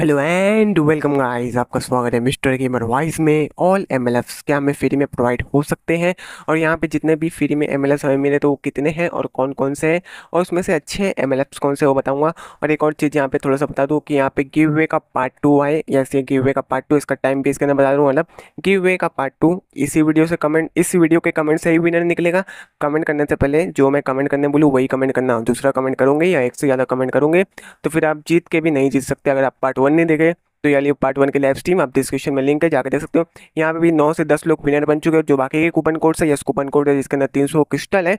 Hello and welcome guys आपका स्वागत है मिस्टर गेमर वाइस में ऑल एम एल क्या हमें फ्री में प्रोवाइड हो सकते हैं और यहाँ पे जितने भी फ्री में एम हमें मिले तो वो कितने हैं और कौन कौन से हैं और उसमें से अच्छे एम कौन से वो बताऊँगा और एक और चीज़ यहाँ पे थोड़ा सा बता दूँ कि यहाँ पे गिव वे का पार्ट टू आए यस ये गिव वे का पार्ट टू इसका टाइम भी इसके अंदर बता दूँ मतलब गिव वे का पार्ट टू इसी वीडियो से कमेंट इस वीडियो के कमेंट से ही विनर निकलेगा कमेंट करने से पहले जो मैं कमेंट करने बोलूँ वही कमेंट करना दूसरा कमेंट करूँगे या एक से ज़्यादा कमेंट करूँगे तो फिर आप जीत के भी नहीं जीत सकते अगर आप पार्ट वन वन नहीं देखे तो ये पार्ट वन के लाइव स्ट्रीम आप डिस्क्रिप्शन में लिंक है जाकर देख सकते हो यहाँ पे भी नौ से दस लोग विनर बन चुके हैं जो बाकी के कूपन कोड से यस कूपन कोड है जिसके अंदर तीन सौ क्रिस्टल है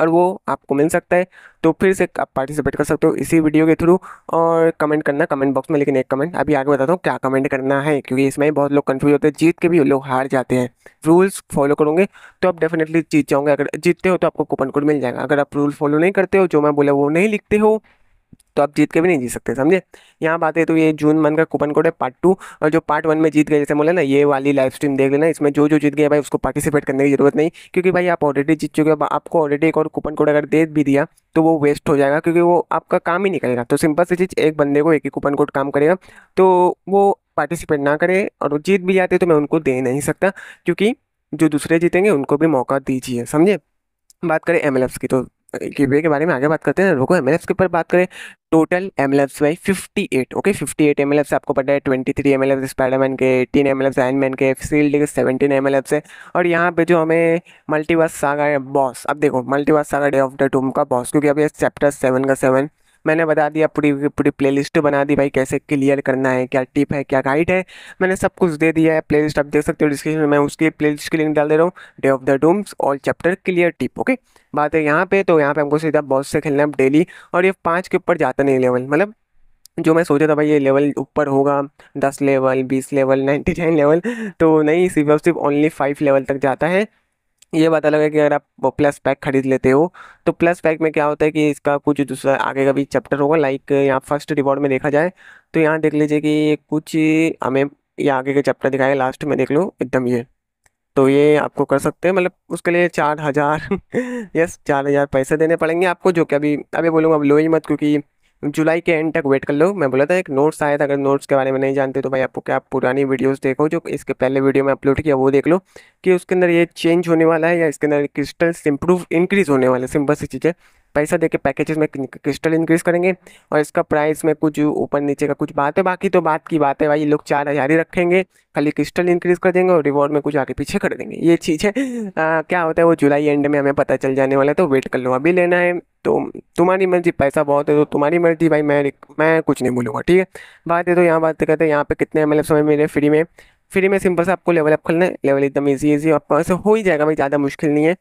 और वो आपको मिल सकता है तो फिर से आप पार्टिसिपेट कर सकते हो इसी वीडियो के थ्रू और कमेंट करना कमेंट बॉक्स में लेकिन एक कमेंट अभी आगे बताता हूँ क्या कमेंट करना है क्योंकि इसमें ही बहुत लोग कंफ्यूज होते हैं जीत के भी लोग हार जाते हैं रूल्स फॉलो करोगे तो आप डेफिनेटली जीत जाओगे अगर जीतते हो तो आपको कूपन कोड मिल जाएगा अगर आप रूल फॉलो नहीं करते हो जो मैं बोला वो नहीं लिखते हो तो आप जीत के भी नहीं जीत सकते समझे यहाँ बात है तो ये जून मंथ का कूपन कोड है पार्ट टू और जो पार्ट वन में जीत गए जैसे बोले ना ये वाली लाइव स्ट्रीम देख लेना इसमें जो जो जीत गया भाई उसको पार्टिसिपेट करने की जरूरत नहीं क्योंकि भाई आप ऑलरेडी जीत चुके हो आपको ऑलरेडी एक और कूपन कोड अगर दे भी दिया तो वो वेस्ट हो जाएगा क्योंकि वो आपका काम ही नहीं करेगा तो सिंपल सी चीज़ एक बंदे को एक ही कूपन कोड काम करेगा तो वो पार्टिसिपेट ना करे और जीत भी जाते तो मैं उनको दे नहीं सकता क्योंकि जो दूसरे जीतेंगे उनको भी मौका दीजिए समझे बात करें एम की तो कीबे के बारे में आगे बात करते हैं रुको एम के ऊपर बात करें total M L Fs by fifty eight okay fifty eight M L Fs आपको पता है twenty three M L F Spiderman के eighteen M L Fs man के फील्ड के सेवेंटीन एम एल एफ्स है और यहाँ पे जो हमें मल्टीवर्स सागा है बॉस अब देखो multiverse saga day of the doom का बॉस क्योंकि अभी चैप्टर सेवन का सेवन मैंने बता दिया पूरी पूरी प्लेलिस्ट बना दी भाई कैसे क्लियर करना है क्या टिप है क्या गाइड है मैंने सब कुछ दे दिया है प्लेलिस्ट आप देख सकते हो डिस्क्रिप्शन में मैं उसकी प्लेलिस्ट की लिंक डाल दे रहा हूँ day of the dooms all chapter clear tip okay बात है यहाँ पे तो यहाँ पे हमको सीधा बॉस से खेलना है डेली और ये पाँच के ऊपर जाता नहीं लेवल मतलब जो मैं सोचा था भाई ये लेवल ऊपर होगा दस लेवल बीस लेवल नाइन्टी नाइन लेवल तो नहीं सिर्फ और सिर्फ ओनली फाइव लेवल तक जाता है ये पता लगा कि अगर आप प्लस पैक खरीद लेते हो तो प्लस पैक में क्या होता है कि इसका कुछ दूसरा आगे का भी चैप्टर होगा लाइक यहाँ फर्स्ट रिवॉर्ड में देखा जाए तो यहाँ देख लीजिए कि कुछ हमें ये आगे का चैप्टर दिखाया लास्ट में देख लो एकदम ये तो ये आपको कर सकते हैं मतलब उसके लिए चार हज़ार यस चार हज़ार पैसे देने पड़ेंगे आपको जो कि अभी अभी बोलूँगा अब लो ही मत क्योंकि जुलाई के एंड तक वेट कर लो मैं बोला था एक नोट्स आया था अगर नोट्स के बारे में नहीं जानते तो भाई आपको क्या पुरानी वीडियोस देखो जो इसके पहले वीडियो में अपलोड किया वो देख लो कि उसके अंदर ये चेंज होने वाला है या इसके अंदर क्रिस्टल्स इंप्रूव इंक्रीज़ होने वाले सिंपल सी चीज़ें पैसा देके पैकेजेस में क्रिस्टल इंक्रीज़ करेंगे और इसका प्राइस में कुछ ऊपर नीचे का कुछ बात है बाकी तो बात की बात है भाई लोग चार हज़ार ही रखेंगे खाली क्रिस्टल इंक्रीज़ कर देंगे और रिवॉर्ड में कुछ आगे पीछे कर देंगे ये चीज़ है आ, क्या होता है वो जुलाई एंड में हमें पता चल जाने वाला है तो वेट कर लो अभी लेना है तो तुम्हारी मर्जी पैसा बहुत है तो तुम्हारी मर्जी भाई मैं मैं कुछ नहीं बोलूँगा ठीक है बात है तो यहाँ बात करते हैं यहाँ पर कितने मतलब समय मेरे फ्री में फ्री में सिंपल से आपको लेवल अप खोलना है लेवल एकदम ईजी ईजी आपको ऐसे हो ही जाएगा भाई ज़्यादा मुश्किल नहीं है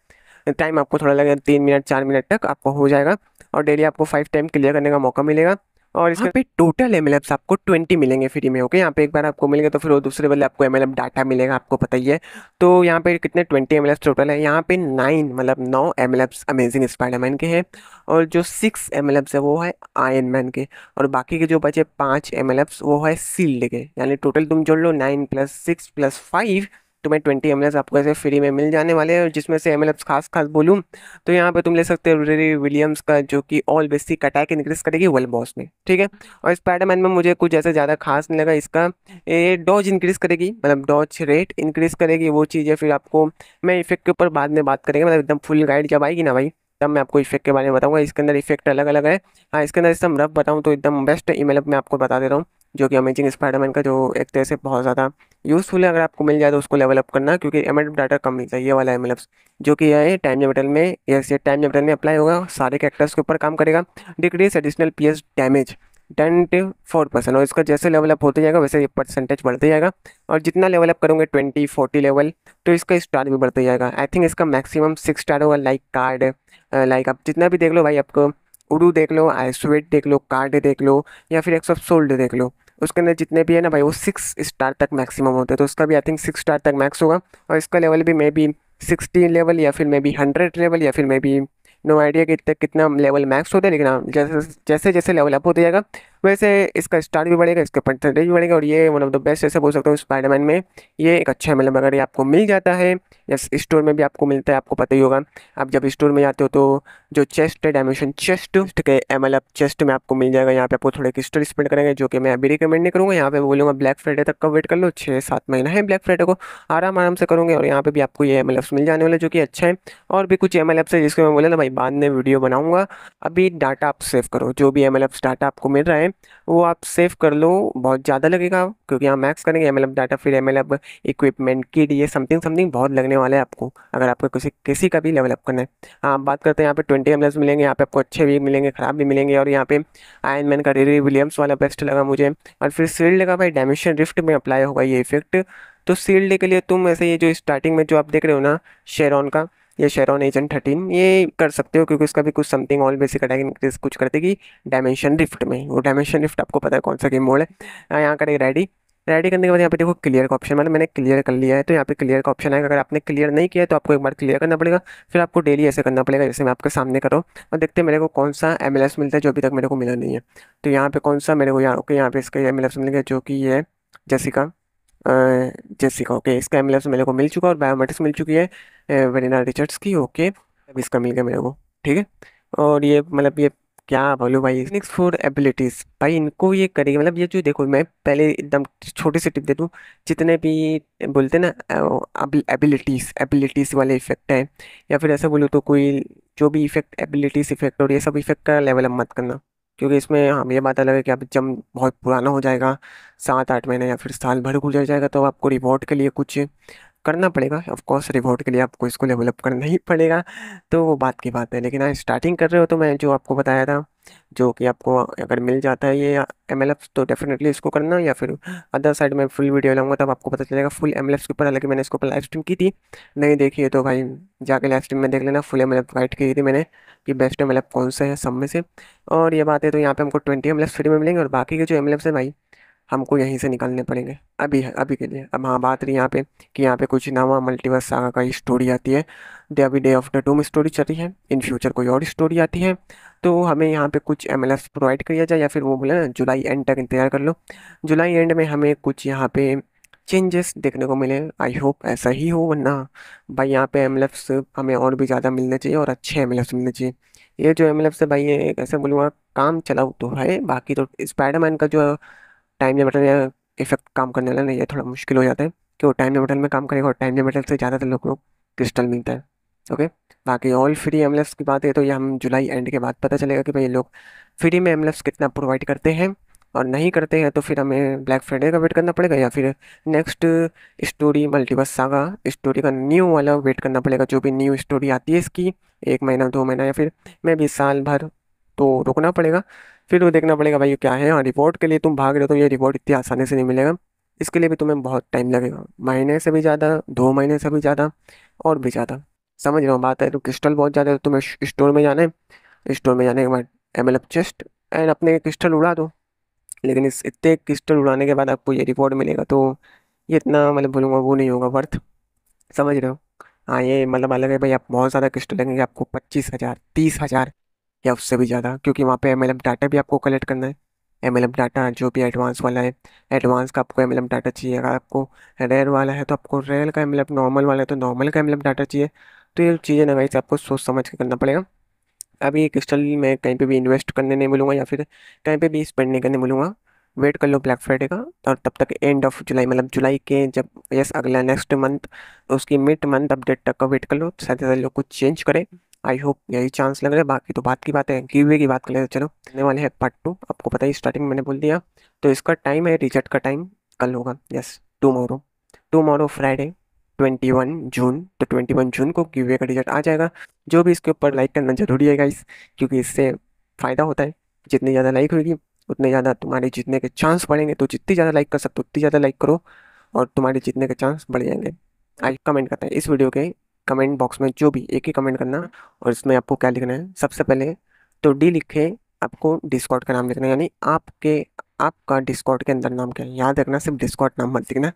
टाइम आपको थोड़ा लगेगा तीन मिनट चार मिनट तक आपको हो जाएगा और डेली आपको फाइव टाइम क्लियर करने का मौका मिलेगा और इसका हाँ। पे टोटल एम आपको ट्वेंटी मिलेंगे फ्री में ओके यहाँ पे एक बार आपको मिलेगा तो फिर वो दूसरे वाले आपको एम डाटा मिलेगा आपको पता ही है तो यहाँ पे कितने ट्वेंटी एम टोटल है यहाँ पे नाइन मतलब नौ एम अमेजिंग स्पाइडरमैन के हैं और जो सिक्स एम है वो है आयन मैन के और बाकी के जो बचे पाँच एम वो है सील्ड के यानी टोटल तुम जोड़ लो nine plus six plus five तो मैं ट्वेंटी एम आपको ऐसे फ्री में मिल जाने वाले हैं जिसमें से एम खास खास बोलूँ तो यहाँ पर तुम ले सकते हो रेरी विलियम्स का जो कि ऑल बेसिक अटैक इंक्रीज करेगी वर्ल्ड बॉस में ठीक है और स्पाइडरमैन में मुझे कुछ ऐसा ज़्यादा खास नहीं लगा इसका डॉज इंक्रीज करेगी मतलब डॉज रेट इंक्रीज करेगी वो चीज़ें फिर आपको मैं इफेक्ट के ऊपर बाद में बात करेंगे मतलब एकदम फुल गाइड जब आएगी ना भाई तब मैं आपको इफेक्ट के बारे में बताऊंगा इसके अंदर इफेक्ट अलग अलग है हाँ इसके अंदर एकदम रफ बताऊँ तो एकदम बेस्ट ई मैं आपको बता दे रहा हूँ जो कि अमेजिंग स्पाइडरमैन का जो एक तरह से बहुत ज़्यादा यूज़फुल है अगर आपको मिल जाए तो उसको लेवल अप करना क्योंकि एम डाटा कम मिलता है ये वाला एम जो कि यह टाइम जेबल में ये टाइम जेबल में अप्लाई होगा सारे कैरेक्टर्स के ऊपर काम करेगा decrease additional P damage ten four percent और इसका जैसे लेवल अप होते जाएगा वैसे ये परसेंटेज बढ़ते जाएगा और जितना लेवल अप करोगे ट्वेंटी फोर्टी लेवल तो इसका स्टार भी बढ़ते जाएगा आई थिंक इसका मैक्सिमम सिक्स स्टार होगा लाइक कार्ड लाइक आप जितना भी देख लो भाई आपको उर्दू देख लो आई देख लो कार्ड देख लो या फिर एक सौ सोल्ड देख लो उसके अंदर जितने भी है ना भाई वो सिक्स स्टार तक मैक्सिमम होते हैं तो उसका भी आई थिंक सिक्स स्टार तक मैक्स होगा और इसका लेवल भी मे बी सिक्सटी लेवल या फिर मे बी हंड्रेड लेवल या फिर मे बी नो आइडिया कि कितना लेवल मैक्स होता है लेकिन हाँ, जैसे जैसे जैसे लेवल अप होता जाएगा वैसे इसका स्टार भी बढ़ेगा इसका परसेंटेज भी बढ़ेगा और ये वन ऑफ द बेस्ट ऐसे बोल सकता हूँ स्पाइडरमैन में ये एक अच्छा एम अगर ये आपको मिल जाता है या स्टोर में भी आपको मिलता है आपको पता ही होगा आप जब स्टोर में जाते हो तो जो चेस्ट है डायमेंशन चेस्ट के एम एल चेस्ट में आपको मिल जाएगा यहाँ पे आपको थोड़े क्रिस्टल स्पेंड करेंगे जो कि मैं अभी रिकमेंड नहीं करूँगा यहाँ पे बोलूँगा ब्लैक फ्राइडे तक का वेट कर लो छः सात महीना है ब्लैक फ्राइडे को आराम आराम से करूँगे और यहाँ पर भी आपको ये एम मिल जाने वाले जो कि अच्छा है और भी कुछ एम एल है जिसको मैं बोला ना भाई बाद में वीडियो बनाऊँगा अभी डाटा आप सेव करो जो भी एम एल डाटा आपको मिल रहा है है वो आप सेव कर लो बहुत ज़्यादा लगेगा क्योंकि यहाँ मैक्स करेंगे एम डाटा फिर एम इक्विपमेंट किट ये समथिंग समथिंग बहुत लगने वाला है आपको अगर आपको किसी किसी का भी लेवल अप करना है आप हाँ, बात करते हैं यहाँ पे ट्वेंटी एम मिलेंगे यहाँ पे आपको अच्छे भी मिलेंगे ख़राब भी मिलेंगे और यहाँ पे आयन मैन का रेरी विलियम्स वाला बेस्ट लगा मुझे और फिर सील्ड का भाई डायमेंशन रिफ्ट में अप्लाई होगा ये इफेक्ट तो सील्ड के लिए तुम ऐसे ये जो स्टार्टिंग में जो आप देख रहे हो ना शेरॉन का या शेरॉन एजेंट थर्टीन ये कर सकते हो क्योंकि उसका भी कुछ something all basic attack increase कुछ कर देगी डायमेंशन रिफ्ट में वो डायमेंशन रिफ्ट आपको पता है कौन सा गेम मोड है हाँ, यहाँ करेगी रेडी रेडी करने के बाद यहाँ पे देखो क्लियर का ऑप्शन मतलब मैंने मैंने क्लियर कर लिया है तो यहाँ पे क्लियर का ऑप्शन आएगा अगर आपने क्लियर नहीं किया तो आपको एक बार क्लियर करना पड़ेगा फिर आपको डेली ऐसे करना पड़ेगा जैसे मैं आपके सामने करो और देखते हैं मेरे को कौन सा एम मिलता है जो अभी तक मेरे को मिला नहीं है तो यहाँ पे कौन सा मेरे को यहाँ ओके यहाँ पे इसका एम मिल गया जो कि ये जैसिका जेसिका ओके इसका एम मेरे को मिल चुका है और बायोमेट्रिक्स मिल चुकी है वेरिना रिचर्ड्स की ओके अब इसका मिल गया मेरे को ठीक है और ये मतलब ये क्या बोलूँ भाई नेक्स्ट फोर एबिलिटीज़ भाई इनको ये करेगी मतलब ये जो देखो मैं पहले एकदम छोटी सी टिप दे दूँ जितने भी बोलते ना एबिलिटीज़ एबिलिटीज़ वाले इफेक्ट हैं या फिर ऐसा बोलूँ तो कोई जो भी इफेक्ट एबिलिटीज़ इफेक्ट और ये सब इफेक्ट का लेवल अप मत करना क्योंकि इसमें हम हाँ, ये बात अलग है कि आप जब बहुत पुराना हो जाएगा सात आठ महीने या फिर साल भर गुजर जाएगा तो आपको रिवॉर्ड के लिए कुछ करना पड़ेगा ऑफकोर्स रिवॉर्ड के लिए आपको इसको डेवलप करना ही पड़ेगा तो वो बात की बात है लेकिन आज स्टार्टिंग कर रहे हो तो मैं जो आपको बताया था जो कि आपको अगर मिल जाता है ये एम तो डेफिनेटली इसको करना या फिर अदर साइड में फुल वीडियो लाऊंगा तब आपको पता चलेगा फुल एम के ऊपर हालांकि मैंने इसके ऊपर लाइव स्ट्रीम की थी नहीं देखी है तो भाई जाके लाइव स्ट्रीम में देख लेना फुल एम गाइड की थी मैंने कि बेस्ट एम कौन सा है सब में से और ये बात है तो यहाँ पर हमको ट्वेंटी एम फ्री में मिलेंगे और बाकी के जो एम है भाई हमको यहीं से निकलने पड़ेंगे अभी अभी के लिए अब हाँ बात रही यहाँ पे कि यहाँ पे कुछ नवा मल्टीवर्स सागा का स्टोरी आती है दे अभी day of the doom story चल रही है इन फ्यूचर कोई और स्टोरी आती है तो हमें यहाँ पे कुछ एम एल प्रोवाइड किया जाए या फिर वो बोले जुलाई एंड तक इंतजार कर लो जुलाई एंड में हमें कुछ यहाँ पे चेंजेस देखने को मिले आई होप ऐसा ही हो वरना भाई यहाँ पे एम हमें और भी ज़्यादा मिलने चाहिए और अच्छे एम मिलने चाहिए ये जो एम एल भाई ये कैसे बोलूँगा काम चलाऊ तो है बाकी तो स्पाइडरमैन का जो टाइम जनरेटर इफेक्ट काम करने वाला नहीं है थोड़ा मुश्किल हो जाता है कि वो टाइम जनरेटर में काम करेगा और टाइम जनरेटर से ज़्यादातर लोगों को क्रिस्टल मिलता है ओके बाकी ऑल फ्री एमलेस की बात है तो ये हम जुलाई एंड के बाद पता चलेगा कि भाई लोग फ्री में एमलेस कितना प्रोवाइड करते हैं और नहीं करते हैं तो फिर हमें ब्लैक फ्राइडे का वेट करना पड़ेगा या फिर next story multiverse saga story का न्यू वाला वेट करना पड़ेगा जो भी न्यू स्टोरी आती है इसकी एक महीना दो महीना या फिर मे भी साल भर तो रुकना पड़ेगा फिर वो देखना पड़ेगा भाई ये क्या है और हाँ, रिपोर्ट के लिए तुम भाग रहे हो तो ये रिपोर्ट इतनी आसानी से नहीं मिलेगा इसके लिए भी तुम्हें बहुत टाइम लगेगा महीने से भी ज़्यादा दो महीने से भी ज़्यादा और भी ज़्यादा समझ रहा हूँ बात है तो क्रिस्टल बहुत ज़्यादा है तो तुम्हें स्टोर में जाना है स्टोर में जाने के बाद एम एल चेस्ट एंड अपने क्रिस्टल उड़ा दो लेकिन इस इतने क्रिस्टल उड़ाने के बाद आपको ये रिपोर्ट मिलेगा तो ये इतना मतलब बोलूँगा वो नहीं होगा वर्थ समझ रहे हो हाँ ये मतलब अलग है भाई आप बहुत ज़्यादा क्रिस्टल लगेंगे आपको पच्चीस हज़ार तीस हज़ार या उससे भी ज़्यादा क्योंकि वहाँ पे एम एल एम डाटा भी आपको कलेक्ट करना है एम एल डाटा जो भी एडवांस वाला है एडवांस का आपको एम एल एम डाटा चाहिए अगर आपको रेयर वाला है तो आपको रेयर का एम नॉर्मल वाला है तो नॉर्मल का एम एल एम डाटा चाहिए तो ये चीज़ें ना वैसे आपको सोच समझ के करना पड़ेगा अभी क्रिस्टल मैं कहीं पर भी इन्वेस्ट करने नहीं मिलूँगा या फिर कहीं पर भी स्पेंड नहीं करने मिलूँगा वेट कर लो ब्लैक फ्राइडे का और तब तक एंड ऑफ जुलाई मतलब जुलाई के जब यस अगला नेक्स्ट मंथ उसकी मिड मंथ अपडेट तक का वेट कर लो साथ ही साथ लोग कुछ चेंज करें आई होप यही चांस लग रहा है बाकी तो बात की बात है गिवे की बात कर लेते चलो आने वाले हैं पार्ट टू आपको पता ही स्टार्टिंग मैंने बोल दिया तो इसका टाइम है रिजल्ट का टाइम कल होगा yes tomorrow tomorrow Friday 21 June तो 21 जून को वे का रिजल्ट आ जाएगा जो भी इसके ऊपर लाइक करना जरूरी है इस क्योंकि इससे फ़ायदा होता है जितनी ज़्यादा लाइक होगी उतने ज़्यादा तुम्हारे जीतने के चांस बढ़ेंगे तो जितनी ज़्यादा लाइक कर सकते हो उतनी ज़्यादा लाइक करो और तुम्हारे जीतने के चांस बढ़ जाएंगे आई कमेंट करते हैं इस वीडियो के कमेंट बॉक्स में जो भी एक ही कमेंट करना और इसमें आपको क्या लिखना है सबसे पहले तो डी लिखे आपको डिस्कॉट का नाम लिखना है यानी आपके आपका डिस्कॉट के अंदर नाम क्या है याद रखना सिर्फ डिस्कॉट नाम मत लिखना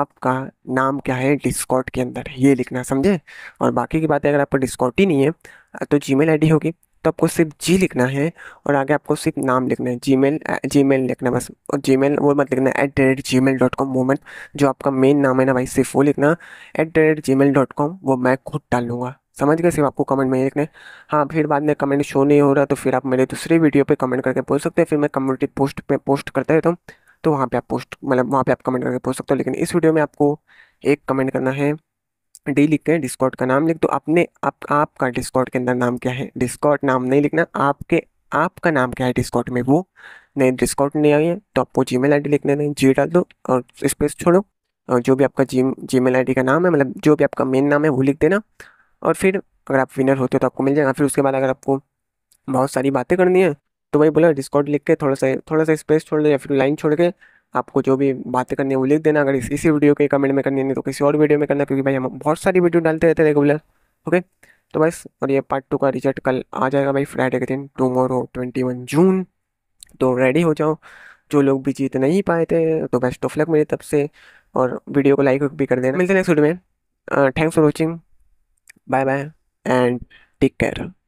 आपका नाम क्या है डिस्कॉट के अंदर ये लिखना समझे और बाकी की बात है अगर आपका डिस्कॉट ही नहीं है तो जी मेल होगी तो आपको सिर्फ जी लिखना है और आगे आपको सिर्फ नाम लिखना है जी मेल जी मेल लिखना है बस और जी मेल वो मत लिखना at the rate Gmail dot com moment जो आपका मेन नाम है ना भाई सिर्फ वो लिखना at the rate Gmail dot com वो मैं खुद डाल लूँगा समझ गए सिर्फ आपको कमेंट में ही लिखना है हाँ फिर बाद में कमेंट शो नहीं हो रहा तो फिर आप मेरे दूसरे वीडियो पे कमेंट करके पूछ सकते हैं फिर मैं कम्युनिटी पोस्ट पर पोस्ट करता रहता हूँ तो वहाँ पर आप पोस्ट मतलब वहाँ पर आप कमेंट करके पूछ सकते हो लेकिन इस वीडियो में आपको एक कमेंट करना है डी लिख के डिस्कॉट का नाम लिख दो अपने आप आपका डिस्कॉट के अंदर नाम क्या है डिस्कॉट नाम नहीं लिखना आपके आपका नाम क्या है डिस्कॉट में वो नहीं डिस्कॉट नहीं आई है तो आपको जी मेल आई लिखने दें जी डाल दो और स्पेस छोड़ो और जो भी आपका जी जी मेल आई का नाम है मतलब जो भी आपका मेन नाम है वो लिख देना और फिर अगर आप विनर होते हो तो आपको मिल जाएगा फिर उसके बाद अगर आपको बहुत सारी बातें करनी है तो वही बोला डिस्कॉट लिख के थोड़ा सा थोड़ा सा स्पेस छोड़ दो या फिर लाइन छोड़ के आपको जो भी बातें करनी है वो लिख देना अगर इस, इसी वीडियो के कमेंट में करनी नहीं तो किसी और वीडियो में करना क्योंकि भाई हम बहुत सारी वीडियो डालते रहते हैं रेगुलर ओके तो बस और ये पार्ट टू का रिजल्ट कल आ जाएगा भाई फ्राइडे के दिन टूमोरो ट्वेंटी वन जून तो रेडी हो जाओ जो लोग भी जीत नहीं पाए थे तो बेस्ट ऑफ लक मेरी तरफ से और वीडियो को लाइक भी कर देना मिलते हैं नेक्स्ट वीडियो में thanks for watching bye bye and take care